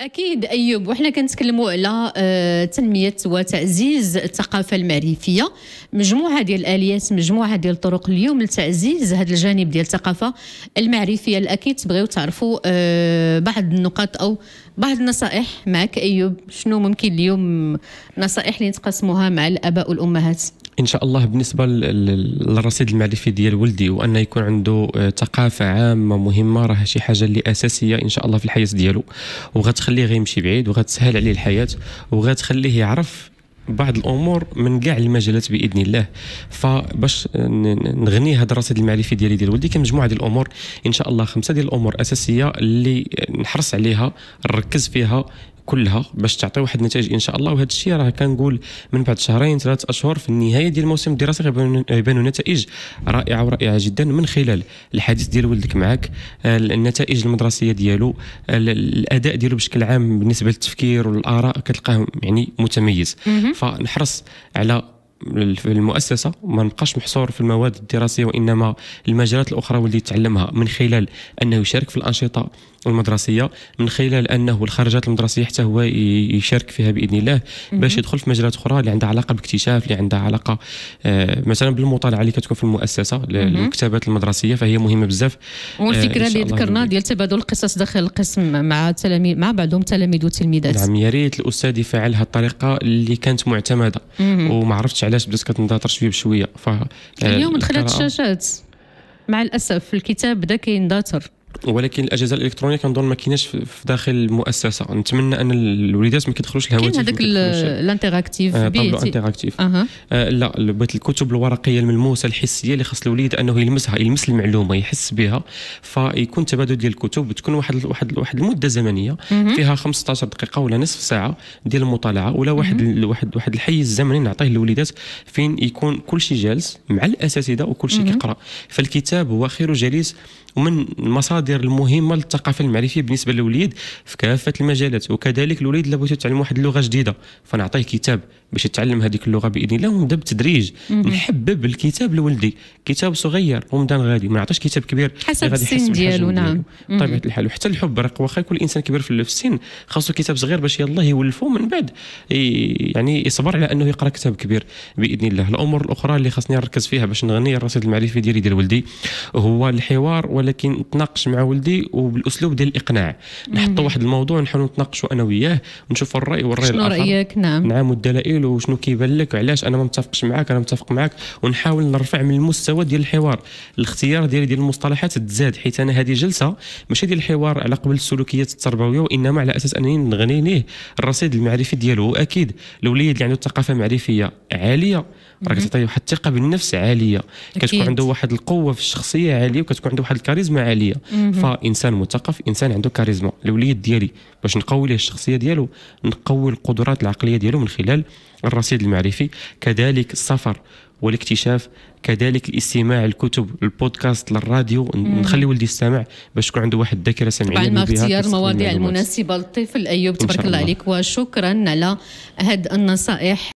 اكيد ايوب وحنا كنتكلموا على آه، تنميه وتعزيز الثقافه المعرفيه مجموعه ديال الاليات مجموعه ديال الطرق اليوم لتعزيز هذا الجانب ديال الثقافه المعرفيه الاكيد تبغيو تعرفوا آه، بعض النقاط او بعض النصائح معك ايوب شنو ممكن اليوم نصائح اللي نتقاسموها مع الاباء والامهات ان شاء الله بالنسبه للرصيد المعرفي ديال ولدي وانه يكون عنده ثقافه آه، عامه مهمه راه شي حاجه اللي اساسيه ان شاء الله في الحياه ديالو وغتخليه غيمشي بعيد وغتسهل عليه الحياه وغتخليه يعرف بعض الامور من كاع المجالات باذن الله فباش نغني هذا الرصيد المعرفي ديالي ديال ولدي مجموعه ديال الامور ان شاء الله خمسه ديال الامور اساسيه اللي نحرص عليها نركز فيها كلها باش تعطي واحد النتائج ان شاء الله وهذا الشيء راه كنقول من بعد شهرين ثلاثة اشهر في النهايه ديال الموسم الدراسي غيبانوا نتائج رائعه ورائعه جدا من خلال الحديث ديال ولدك معك النتائج المدرسيه ديالو الاداء ديالو بشكل عام بالنسبه للتفكير والاراء كتلقاه يعني متميز فنحرص على في المؤسسه ما نبقاش محصور في المواد الدراسيه وانما المجالات الاخرى واللي يتعلمها من خلال انه يشارك في الانشطه المدرسيه من خلال انه الخرجات المدرسيه حتى هو يشارك فيها باذن الله باش يدخل في مجالات اخرى اللي عندها علاقه بالاكتشاف اللي عندها علاقه آه، مثلا بالمطالعه اللي كتكون في المؤسسه المكتبات المدرسيه فهي مهمه بزاف آه، والفكره اللي ذكرنا ديال تبادل القصص داخل القسم مع تلاميذ مع بعضهم تلاميذ وتلميذات نعم يا ريت الاستاذ هذه الطريقه اللي كانت معتمده وما عرفتش علاش بدات كتنضاطر شويه بشويه ف اليوم آه، دخلت الشاشات مع الاسف الكتاب بدا كينضطر ولكن الاجهزه الالكترونيه كنظن ما كايناش في داخل المؤسسه نتمنى ان الوليدات ما كيدخلوش الهواتف كاين هذاك الانتراكتيف طابلو آه، انتيراكتيف آه، لا بغيت الكتب الورقيه الملموسه الحسيه اللي خاص الوليد انه يلمسها يلمس المعلومه يحس بها فيكون تبادل ديال الكتب تكون واحد واحد واحد المده زمنيه فيها 15 دقيقه ولا نصف ساعه ديال المطالعه ولا واحد واحد واحد الحيز الزمني نعطيه للوليدات فين يكون كل شيء جالس مع الاساتذه وكل شيء كيقرا فالكتاب هو خير جليس ومن المصادر المصادر المهمه للثقافه المعرفيه بالنسبه للوليد في كافه المجالات وكذلك الوليد الا يتعلم واحد اللغه جديده فنعطيه كتاب باش يتعلم هذيك اللغه باذن الله ونبدا بالتدريج نحبب الكتاب لولدي كتاب صغير ومدان غادي ما نعطيش كتاب كبير حسب السن ديالو نعم بطبيعه الحال وحتى الحب راه واخا يكون الانسان كبير في السن خاصو كتاب صغير باش يلاه يولفو من بعد يعني يصبر على انه يقرا كتاب كبير باذن الله الامور الاخرى اللي خاصني نركز فيها باش نغني الرصيد المعرفي ديالي ديال ولدي هو الحوار ولكن نتناقش مع مع ولدي وبالاسلوب ديال الاقناع نحطوا واحد الموضوع نحاولوا نتناقشوا انا وياه ونشوفوا الراي والراي شنو الاخر شنو رايك نعم نعم والدلائل وشنو كيبان لك وعلاش انا ما متفقش معاك انا متفق معاك ونحاول نرفع من المستوى ديال الحوار الاختيار ديالي ديال المصطلحات تزاد حيت انا هذه جلسه ماشي ديال الحوار على قبل السلوكيات التربويه وانما على اساس انني نغني ليه الرصيد المعرفي ديالو اكيد الوليد اللي عنده ثقافه معرفيه عاليه راه كتعطيه واحد الثقه بالنفس عاليه كتكون عنده واحد القوه في الشخصيه عاليه وكتكون عنده واحد الكاريزما عاليه فانسان مثقف انسان عنده كاريزما الوليد ديالي باش نقوي ليه الشخصيه ديالو نقوي القدرات العقليه ديالو من خلال الرصيد المعرفي كذلك السفر والاكتشاف كذلك الاستماع الكتب البودكاست للراديو نخلي ولدي يستمع باش يكون عنده واحد الذاكره سمعيه طبعا ما اختيار المواضيع المناسبه للطفل ايوب تبارك الله عليك وشكرا على هاد النصائح